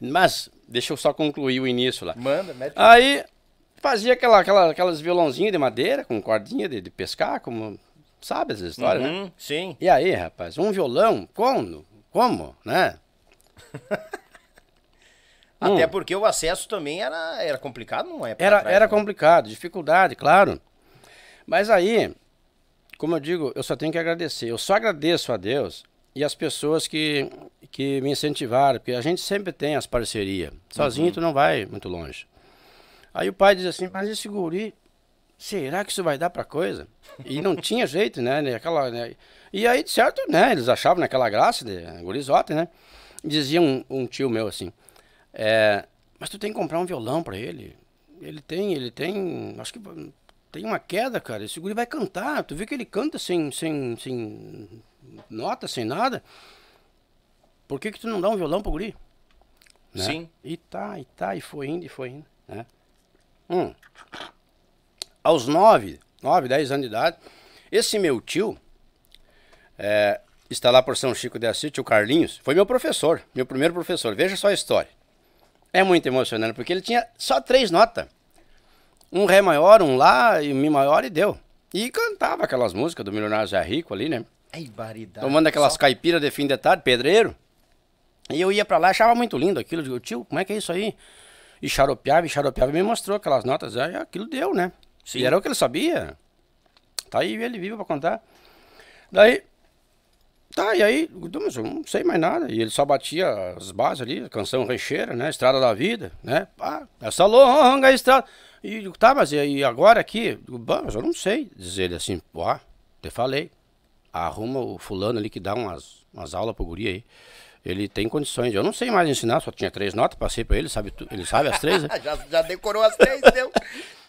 Mas, deixa eu só concluir o início lá. Manda, mete. Aí fazia aquela, aquela, aquelas violãozinhas de madeira com cordinha de, de pescar, como. Sabe essa história, né? uhum, né? Sim. E aí, rapaz, um violão, quando? Como, né? Até hum. porque o acesso também era, era complicado, não é? Era, trás, era né? complicado, dificuldade, claro. Mas aí, como eu digo, eu só tenho que agradecer. Eu só agradeço a Deus e as pessoas que, que me incentivaram, porque a gente sempre tem as parcerias. Sozinho uhum. tu não vai muito longe. Aí o pai diz assim, mas esse guri, será que isso vai dar pra coisa? E não tinha jeito, né? Aquela, né? E aí, de certo, né? Eles achavam naquela graça, de né, gurizota, né? Dizia um, um tio meu assim, é, mas tu tem que comprar um violão pra ele. Ele tem, ele tem, acho que tem uma queda, cara. Esse guri vai cantar. Tu viu que ele canta sem, sem, sem nota, sem nada, por que que tu não dá um violão pro guri? Né? Sim. E tá, e tá, e foi indo, e foi indo, né? Hum. Aos nove, nove, dez anos de idade, esse meu tio, é, está lá por São Chico de Assis, tio Carlinhos, foi meu professor, meu primeiro professor. Veja só a história. É muito emocionante, porque ele tinha só três notas. Um Ré maior, um Lá e um Mi maior e deu. E cantava aquelas músicas do Milionário Zé Rico ali, né? Ai, baridade. Tomando aquelas Só... caipiras de fim de tarde, pedreiro. E eu ia pra lá, achava muito lindo aquilo. Eu digo, tio, como é que é isso aí? E xaropeava, e xaropeava, e me mostrou aquelas notas. Aí aquilo deu, né? Sim. E era o que ele sabia. Tá aí, ele vive pra contar. Daí, tá, e aí, mas eu não sei mais nada. E ele só batia as bases ali, canção recheira, né? Estrada da Vida, né? Ah, essa longa estrada. E digo, tá, mas e agora aqui? Digo, mas eu não sei. Diz ele assim, pô, te falei arruma o fulano ali que dá umas, umas aulas pro guri aí. Ele tem condições. eu não sei mais ensinar, só tinha três notas, passei para ele, sabe, ele sabe as três. Né? já, já decorou as três, deu.